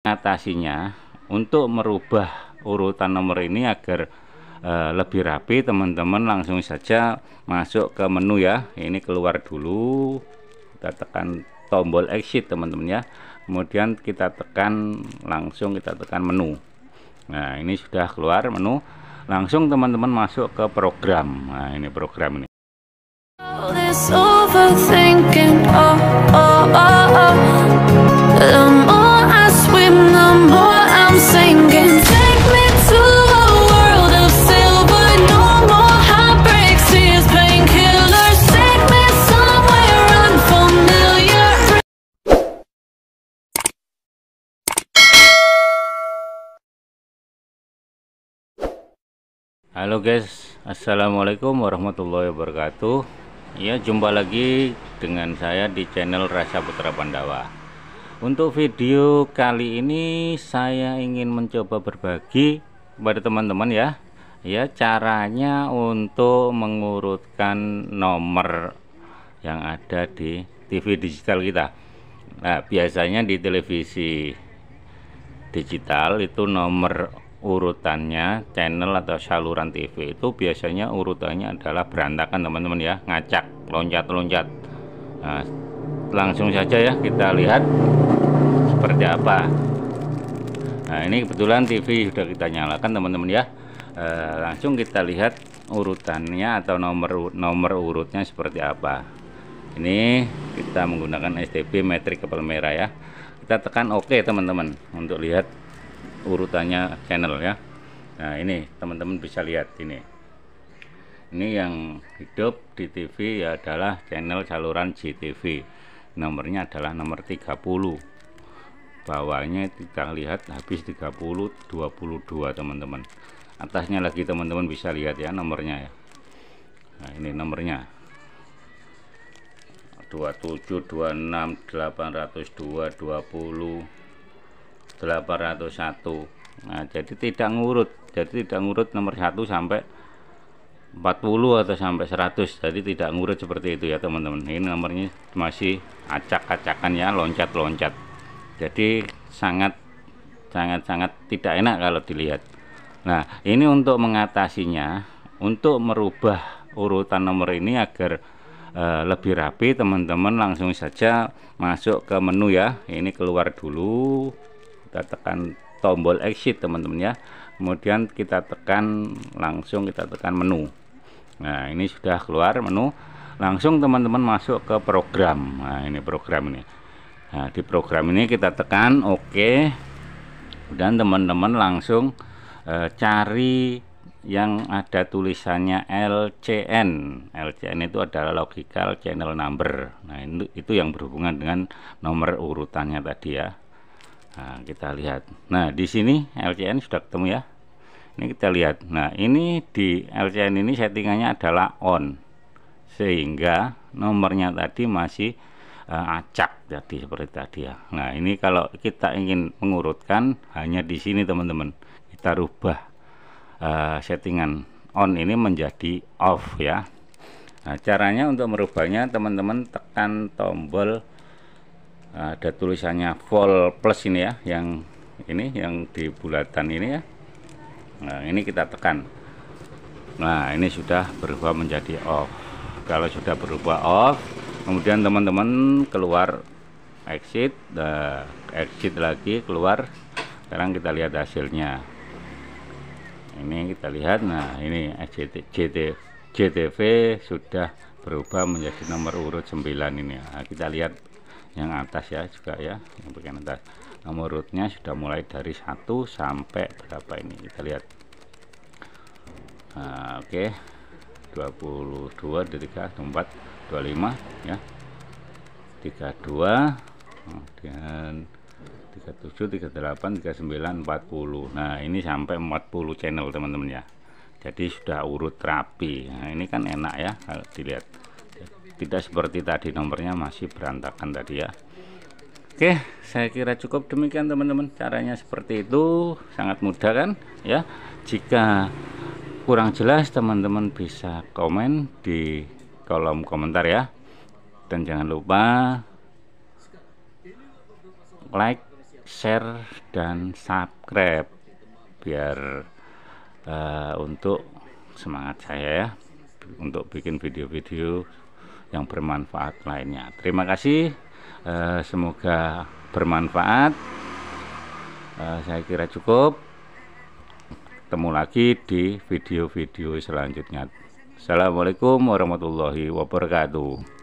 Atasinya untuk merubah urutan nomor ini agar e, lebih rapi teman-teman langsung saja masuk ke menu ya ini keluar dulu kita tekan tombol exit teman-teman ya kemudian kita tekan langsung kita tekan menu nah ini sudah keluar menu langsung teman-teman masuk ke program nah ini program ini Halo guys Assalamualaikum warahmatullahi wabarakatuh Ya jumpa lagi dengan saya di channel Rasa Putra Pandawa untuk video kali ini saya ingin mencoba berbagi kepada teman-teman ya. Ya, caranya untuk mengurutkan nomor yang ada di TV digital kita. Nah, biasanya di televisi digital itu nomor urutannya channel atau saluran TV itu biasanya urutannya adalah berantakan teman-teman ya, ngacak, loncat-loncat. Nah, langsung saja ya kita lihat seperti apa nah ini kebetulan TV sudah kita nyalakan teman-teman ya e, langsung kita lihat urutannya atau nomor nomor urutnya seperti apa ini kita menggunakan STB metrik kepala merah ya kita tekan OK teman-teman untuk lihat urutannya channel ya nah ini teman-teman bisa lihat ini ini yang hidup di TV adalah channel saluran GTV nomornya adalah nomor 30 bawahnya kita lihat habis 30 22 teman-teman atasnya lagi teman-teman bisa lihat ya nomornya ya nah ini nomornya 27 26 802 20 801 nah jadi tidak ngurut jadi tidak ngurut nomor 1 sampai 40 atau sampai 100 jadi tidak ngurut seperti itu ya teman-teman ini nomornya masih acak-acakan ya loncat-loncat jadi sangat sangat-sangat tidak enak kalau dilihat nah ini untuk mengatasinya untuk merubah urutan nomor ini agar e, lebih rapi teman-teman langsung saja masuk ke menu ya ini keluar dulu kita tekan tombol exit teman-teman ya kemudian kita tekan langsung kita tekan menu nah ini sudah keluar menu langsung teman-teman masuk ke program nah ini program ini nah di program ini kita tekan oke dan teman-teman langsung eh, cari yang ada tulisannya LCN. LCN itu adalah logical channel number. Nah, itu, itu yang berhubungan dengan nomor urutannya tadi ya. Nah, kita lihat. Nah, di sini LCN sudah ketemu ya ini kita lihat nah ini di LCN ini settingannya adalah on sehingga nomornya tadi masih uh, acak jadi seperti tadi ya nah ini kalau kita ingin mengurutkan hanya di sini teman-teman kita rubah uh, settingan on ini menjadi off ya nah caranya untuk merubahnya teman-teman tekan tombol eh, ada tulisannya vol plus ini ya yang ini yang di bulatan ini ya nah ini kita tekan nah ini sudah berubah menjadi off kalau sudah berubah off kemudian teman-teman keluar exit uh, exit lagi keluar sekarang kita lihat hasilnya ini kita lihat nah ini exit JT, JTV sudah berubah menjadi nomor urut 9 ini nah, kita lihat yang atas ya juga ya yang bagian atas nomor nah, rootnya sudah mulai dari 1 sampai berapa ini kita lihat nah, oke okay. 22 23 24 25 ya 32 kemudian 37 38 39 40 nah ini sampai 40 channel teman-teman ya jadi sudah urut rapi nah ini kan enak ya kalau dilihat tidak seperti tadi nomornya masih berantakan tadi ya Oke saya kira cukup demikian teman-teman caranya seperti itu sangat mudah kan ya jika kurang jelas teman-teman bisa komen di kolom komentar ya dan jangan lupa like share dan subscribe biar uh, untuk semangat saya ya untuk bikin video-video yang bermanfaat lainnya. Terima kasih, eh, semoga bermanfaat. Eh, saya kira cukup. Ketemu lagi di video-video selanjutnya. Assalamualaikum warahmatullahi wabarakatuh.